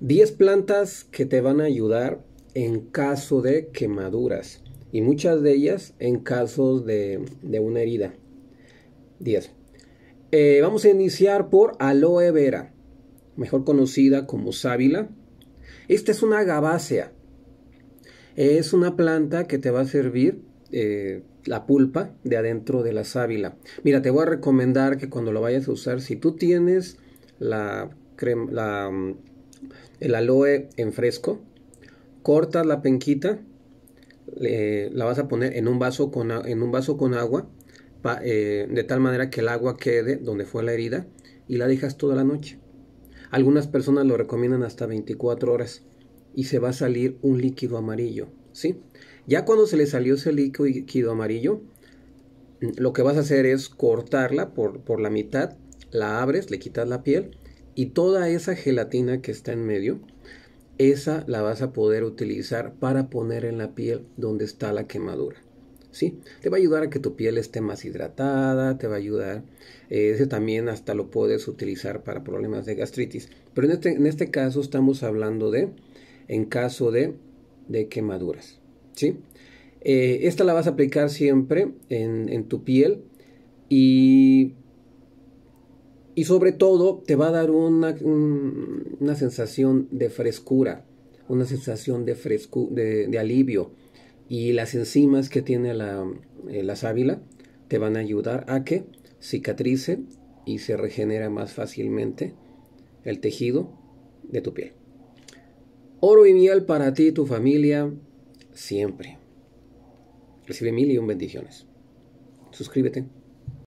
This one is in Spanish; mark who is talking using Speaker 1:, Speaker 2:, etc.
Speaker 1: 10 plantas que te van a ayudar en caso de quemaduras y muchas de ellas en casos de, una herida. 10. Eh, vamos a iniciar por aloe vera, mejor conocida como sábila. Esta es una gabácea Es una planta que te va a servir eh, la pulpa de adentro de la sábila. Mira, te voy a recomendar que cuando lo vayas a usar, si tú tienes la, crema, la el aloe en fresco, cortas la penquita, la vas a poner en un vaso con, en un vaso con agua, eh, de tal manera que el agua quede donde fue la herida y la dejas toda la noche. Algunas personas lo recomiendan hasta 24 horas y se va a salir un líquido amarillo, ¿sí? Ya cuando se le salió ese líquido amarillo, lo que vas a hacer es cortarla por, por la mitad, la abres, le quitas la piel y toda esa gelatina que está en medio, esa la vas a poder utilizar para poner en la piel donde está la quemadura. ¿Sí? Te va a ayudar a que tu piel esté más hidratada, te va a ayudar. Eh, ese también hasta lo puedes utilizar para problemas de gastritis. Pero en este, este caso estamos hablando de, en caso de, de quemaduras, ¿sí? Eh, esta la vas a aplicar siempre en, en tu piel y y sobre todo te va a dar una, una sensación de frescura, una sensación de, frescu de, alivio. Y las enzimas que tiene la, eh, la sábila te van a ayudar a que cicatrice y se regenera más fácilmente el tejido de tu piel. Oro y miel para ti y tu familia siempre. Recibe mil y un bendiciones. Suscríbete.